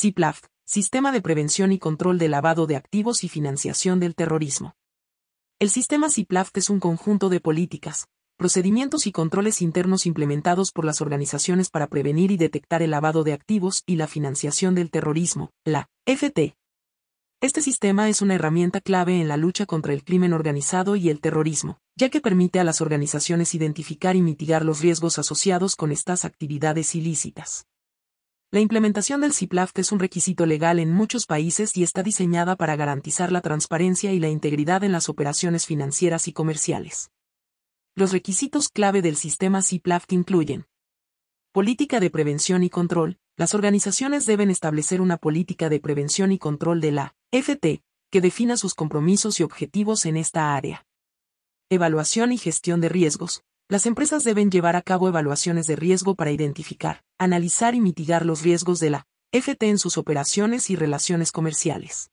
CIPLAF, Sistema de Prevención y Control de Lavado de Activos y Financiación del Terrorismo. El sistema CIPLAF es un conjunto de políticas, procedimientos y controles internos implementados por las organizaciones para prevenir y detectar el lavado de activos y la financiación del terrorismo, la FT. Este sistema es una herramienta clave en la lucha contra el crimen organizado y el terrorismo, ya que permite a las organizaciones identificar y mitigar los riesgos asociados con estas actividades ilícitas. La implementación del CIPLAFT es un requisito legal en muchos países y está diseñada para garantizar la transparencia y la integridad en las operaciones financieras y comerciales. Los requisitos clave del sistema CIPLAFT incluyen Política de prevención y control. Las organizaciones deben establecer una política de prevención y control de la FT, que defina sus compromisos y objetivos en esta área. Evaluación y gestión de riesgos. Las empresas deben llevar a cabo evaluaciones de riesgo para identificar, analizar y mitigar los riesgos de la FT en sus operaciones y relaciones comerciales.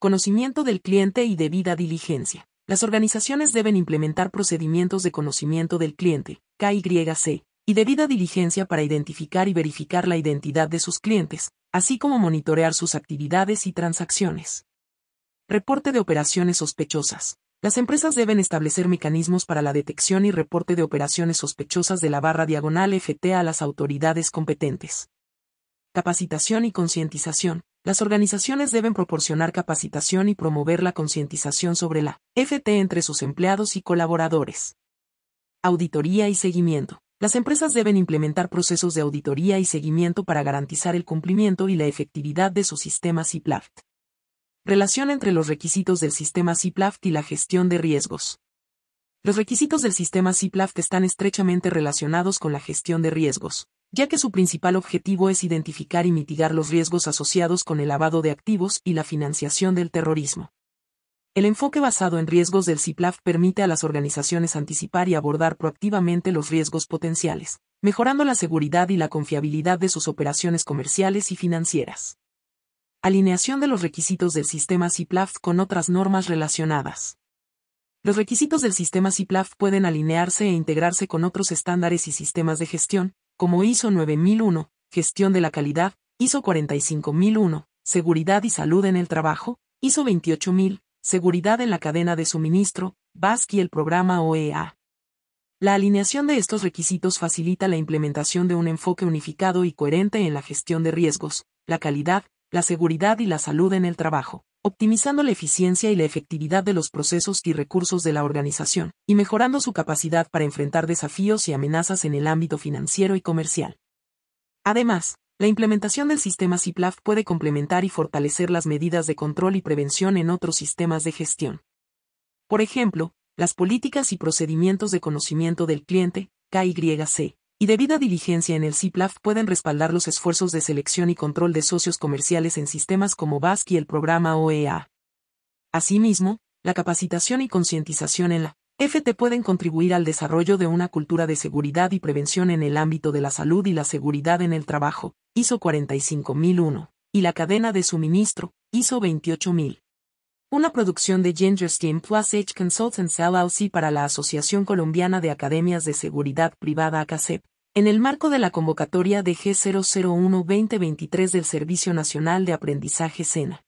Conocimiento del cliente y debida diligencia. Las organizaciones deben implementar procedimientos de conocimiento del cliente, KYC, y debida diligencia para identificar y verificar la identidad de sus clientes, así como monitorear sus actividades y transacciones. Reporte de operaciones sospechosas. Las empresas deben establecer mecanismos para la detección y reporte de operaciones sospechosas de la barra diagonal FT a las autoridades competentes. Capacitación y concientización. Las organizaciones deben proporcionar capacitación y promover la concientización sobre la FT entre sus empleados y colaboradores. Auditoría y seguimiento. Las empresas deben implementar procesos de auditoría y seguimiento para garantizar el cumplimiento y la efectividad de sus sistemas y PLAFT. Relación entre los requisitos del sistema CIPLAFT y la gestión de riesgos. Los requisitos del sistema CIPLAFT están estrechamente relacionados con la gestión de riesgos, ya que su principal objetivo es identificar y mitigar los riesgos asociados con el lavado de activos y la financiación del terrorismo. El enfoque basado en riesgos del CIPLAFT permite a las organizaciones anticipar y abordar proactivamente los riesgos potenciales, mejorando la seguridad y la confiabilidad de sus operaciones comerciales y financieras. Alineación de los requisitos del sistema CIPLAF con otras normas relacionadas. Los requisitos del sistema CIPLAF pueden alinearse e integrarse con otros estándares y sistemas de gestión, como ISO 9001, Gestión de la Calidad, ISO 45001, Seguridad y Salud en el Trabajo, ISO 28000, Seguridad en la Cadena de Suministro, BASC y el programa OEA. La alineación de estos requisitos facilita la implementación de un enfoque unificado y coherente en la gestión de riesgos, la calidad, la seguridad y la salud en el trabajo, optimizando la eficiencia y la efectividad de los procesos y recursos de la organización, y mejorando su capacidad para enfrentar desafíos y amenazas en el ámbito financiero y comercial. Además, la implementación del sistema CIPLAF puede complementar y fortalecer las medidas de control y prevención en otros sistemas de gestión. Por ejemplo, las políticas y procedimientos de conocimiento del cliente, KYC, debida diligencia en el CIPLAF pueden respaldar los esfuerzos de selección y control de socios comerciales en sistemas como BASC y el programa OEA. Asimismo, la capacitación y concientización en la FT pueden contribuir al desarrollo de una cultura de seguridad y prevención en el ámbito de la salud y la seguridad en el trabajo, ISO 45001, y la cadena de suministro, ISO 28000. Una producción de Ginger Steam Plus H Consultants LLC para la Asociación Colombiana de Academias de Seguridad Privada ACACEP. En el marco de la convocatoria de G001-2023 del Servicio Nacional de Aprendizaje SENA.